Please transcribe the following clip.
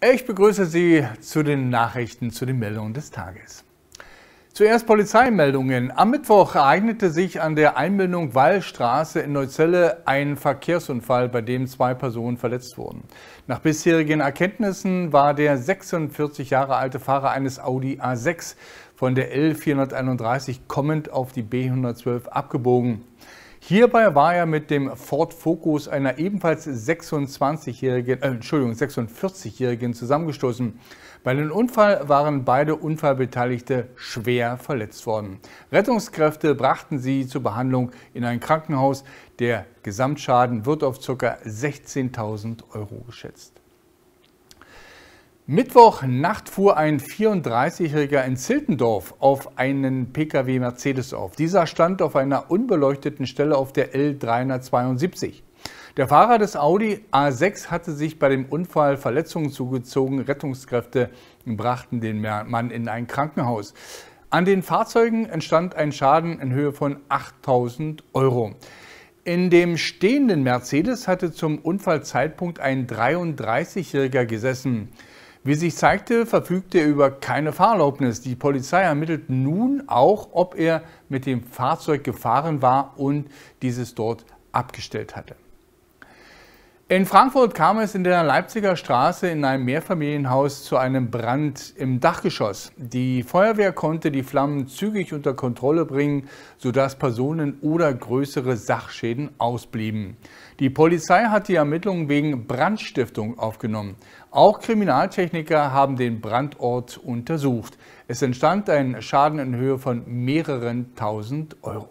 Ich begrüße Sie zu den Nachrichten, zu den Meldungen des Tages. Zuerst Polizeimeldungen. Am Mittwoch ereignete sich an der Einbindung Wallstraße in Neuzelle ein Verkehrsunfall, bei dem zwei Personen verletzt wurden. Nach bisherigen Erkenntnissen war der 46 Jahre alte Fahrer eines Audi A6 von der L431 kommend auf die B112 abgebogen. Hierbei war er mit dem Ford Focus einer ebenfalls 26-jährigen, äh, Entschuldigung, 46-jährigen zusammengestoßen. Bei dem Unfall waren beide Unfallbeteiligte schwer verletzt worden. Rettungskräfte brachten sie zur Behandlung in ein Krankenhaus. Der Gesamtschaden wird auf ca. 16.000 Euro geschätzt. Mittwochnacht fuhr ein 34-Jähriger in Ziltendorf auf einen Pkw Mercedes auf. Dieser stand auf einer unbeleuchteten Stelle auf der L372. Der Fahrer des Audi A6 hatte sich bei dem Unfall Verletzungen zugezogen. Rettungskräfte brachten den Mann in ein Krankenhaus. An den Fahrzeugen entstand ein Schaden in Höhe von 8000 Euro. In dem stehenden Mercedes hatte zum Unfallzeitpunkt ein 33-Jähriger gesessen. Wie sich zeigte, verfügte er über keine Fahrerlaubnis. Die Polizei ermittelt nun auch, ob er mit dem Fahrzeug gefahren war und dieses dort abgestellt hatte. In Frankfurt kam es in der Leipziger Straße in einem Mehrfamilienhaus zu einem Brand im Dachgeschoss. Die Feuerwehr konnte die Flammen zügig unter Kontrolle bringen, sodass Personen oder größere Sachschäden ausblieben. Die Polizei hat die Ermittlungen wegen Brandstiftung aufgenommen. Auch Kriminaltechniker haben den Brandort untersucht. Es entstand ein Schaden in Höhe von mehreren tausend Euro.